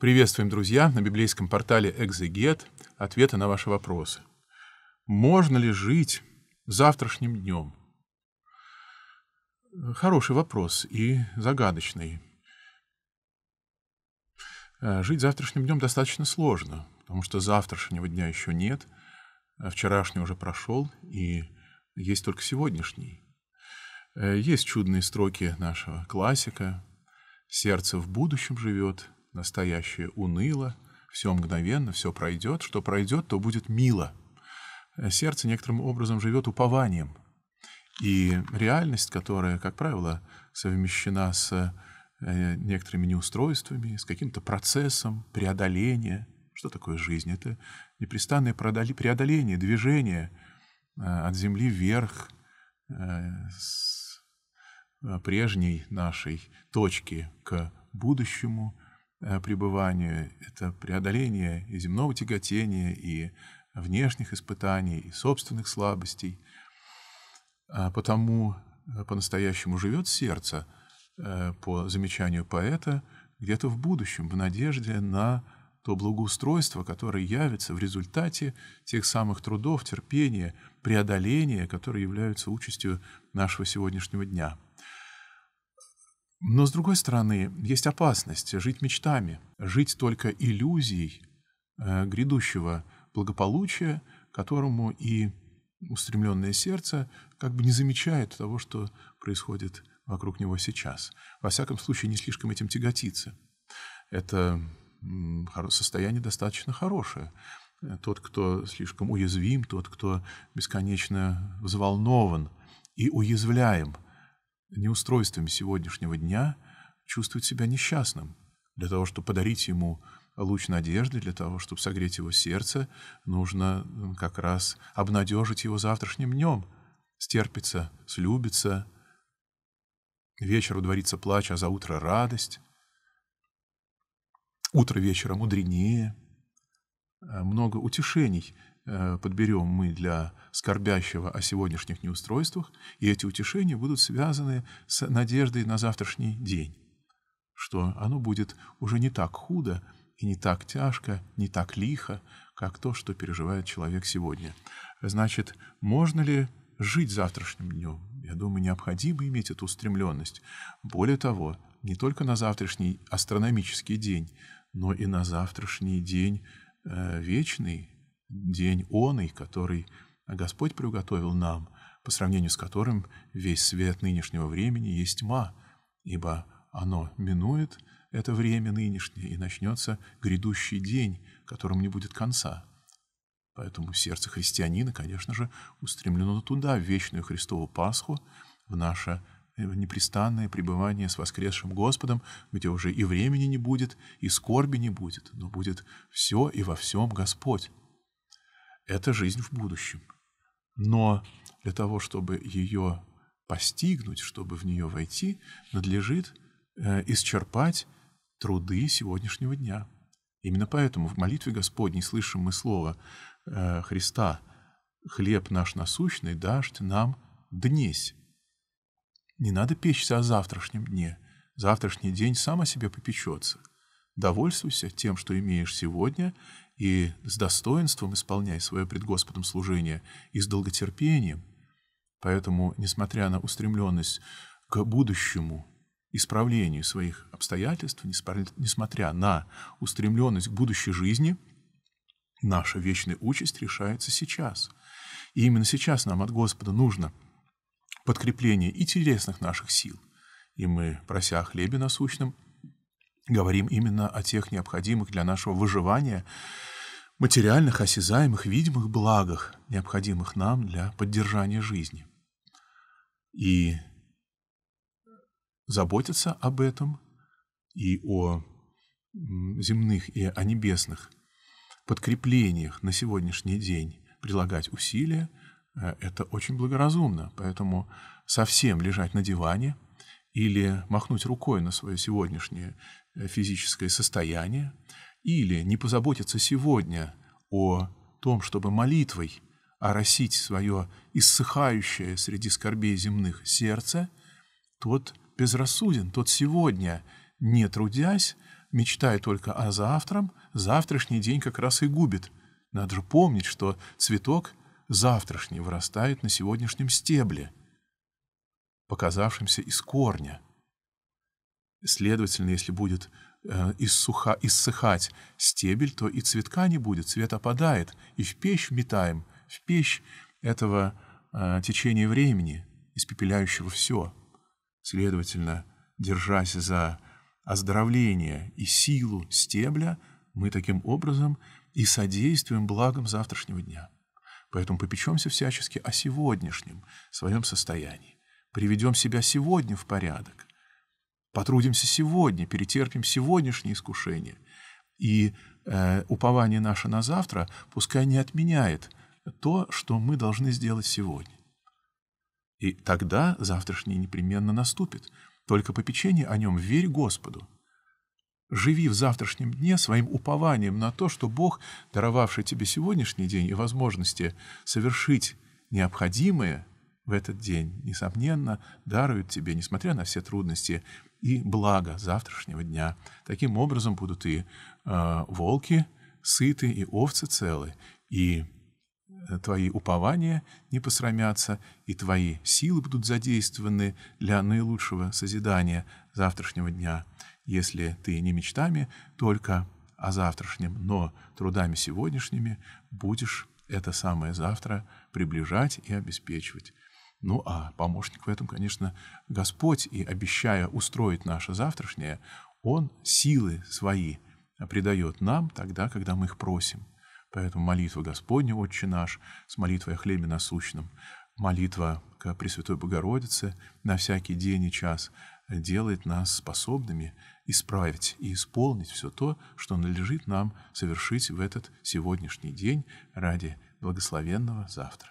Приветствуем, друзья, на библейском портале «Экзегет» ответы на ваши вопросы. Можно ли жить завтрашним днем? Хороший вопрос и загадочный. Э, жить завтрашним днем достаточно сложно, потому что завтрашнего дня еще нет, а вчерашний уже прошел, и есть только сегодняшний. Э, есть чудные строки нашего классика «Сердце в будущем живет», настоящее уныло, все мгновенно, все пройдет, что пройдет, то будет мило. Э, сердце некоторым образом живет упованием. И реальность, которая, как правило, совмещена с э, некоторыми неустройствами, с каким-то процессом преодоления. Что такое жизнь? Это непрестанное преодоление, движение э, от земли вверх, с прежней нашей точки к будущему – Э, пребыванию, это преодоление и земного тяготения, и внешних испытаний, и собственных слабостей. А потому э, по-настоящему живет сердце, э, по замечанию поэта, где-то в будущем, в надежде на то благоустройство, которое явится в результате тех самых трудов, терпения, преодоления, которые являются участью нашего сегодняшнего дня. Но, с другой стороны, есть опасность жить мечтами, жить только иллюзией э, грядущего благополучия, которому и устремленное сердце как бы не замечает того, что происходит вокруг него сейчас. Во всяком случае, не слишком этим тяготится. Это состояние достаточно хорошее. Тот, кто слишком уязвим, тот, кто бесконечно взволнован и уязвляем – неустройствами сегодняшнего дня чувствует себя несчастным. Для того, чтобы подарить ему луч надежды, для того, чтобы согреть его сердце, нужно как раз обнадежить его завтрашним днем, стерпится, слюбится. Вечеру дворится плач, а за утро радость. Утро вечером мудренее. Э, много утешений — Э, подберем мы для скорбящего о сегодняшних неустройствах, и эти утешения будут связаны с надеждой на завтрашний день, что оно будет уже не так худо и не так тяжко, не так лихо, как то, что переживает человек сегодня. Значит, можно ли жить завтрашним днем? Я думаю, необходимо иметь эту устремленность. Более того, не только на завтрашний астрономический день, но и на завтрашний день э, вечный, день оный, который Господь приуготовил нам, по сравнению с которым весь свет нынешнего времени есть тьма, ибо оно минует это время нынешнее, и начнется грядущий день, которому не будет конца. Поэтому сердце христианина, конечно же, устремлено туда, в вечную Христову Пасху, в наше э, непрестанное пребывание с воскресшим Господом, где уже и времени не будет, и скорби не будет, но будет все и во всем Господь это жизнь в будущем. Но для того, чтобы ее постигнуть, чтобы в нее войти, надлежит э, исчерпать труды сегодняшнего дня. Именно поэтому в молитве Господней слышим мы слово э, Христа «Хлеб наш насущный дашь нам днесь». Не надо печься о завтрашнем дне. Завтрашний день сам о себе попечется. Довольствуйся тем, что имеешь сегодня, и с достоинством исполняй свое пред Господом служение, и с долготерпением. Поэтому, несмотря на устремленность к будущему исправлению своих обстоятельств, несмотря на устремленность к будущей жизни, наша вечная участь решается сейчас. И именно сейчас нам от Господа нужно подкрепление и телесных наших сил. И мы, прося о хлебе насущном, говорим именно о тех необходимых для нашего выживания материальных, осязаемых, видимых благах, необходимых нам для поддержания жизни. И заботиться об этом и о земных, и о небесных подкреплениях на сегодняшний день прилагать усилия, э, это очень благоразумно. Поэтому совсем лежать на диване или махнуть рукой на свое сегодняшнее э, физическое состояние – или не позаботиться сегодня о том, чтобы молитвой оросить свое иссыхающее среди скорбей земных сердце, тот безрассуден, тот сегодня, не трудясь, мечтая только о завтрам, завтрашний день как раз и губит. Надо же помнить, что цветок завтрашний вырастает на сегодняшнем стебле, показавшемся из корня. Следовательно, если будет Э, иссуха, иссыхать стебель, то и цветка не будет, цвет опадает, и в печь метаем, в печь этого э, течения времени, испепеляющего все. Следовательно, держась за оздоровление и силу стебля, мы таким образом и содействуем благам завтрашнего дня. Поэтому попечемся всячески о сегодняшнем своем состоянии. Приведем себя сегодня в порядок. Потрудимся сегодня, перетерпим сегодняшние искушения. И э, упование наше на завтра пускай не отменяет то, что мы должны сделать сегодня. И тогда завтрашний непременно наступит. Только по попечение о нем верь Господу. Живи в завтрашнем дне своим упованием на то, что Бог, даровавший тебе сегодняшний день и возможности совершить необходимое в этот день, несомненно, дарует тебе, несмотря на все трудности, и благо завтрашнего дня. Таким образом будут и э, волки сыты, и овцы целы, и э, твои упования не посрамятся, и твои силы будут задействованы для наилучшего созидания завтрашнего дня, если ты не мечтами только о завтрашнем, но трудами сегодняшними будешь это самое завтра приближать и обеспечивать. Ну а помощник в этом, конечно, Господь, и обещая устроить наше завтрашнее, Он силы свои а, придает нам тогда, когда мы их просим. Поэтому молитва Господня, Отче наш, с молитвой о хлебе насущном, молитва к Пресвятой Богородице на всякий день и час э, делает нас способными исправить и исполнить все то, что належит нам совершить в этот сегодняшний день ради благословенного завтра.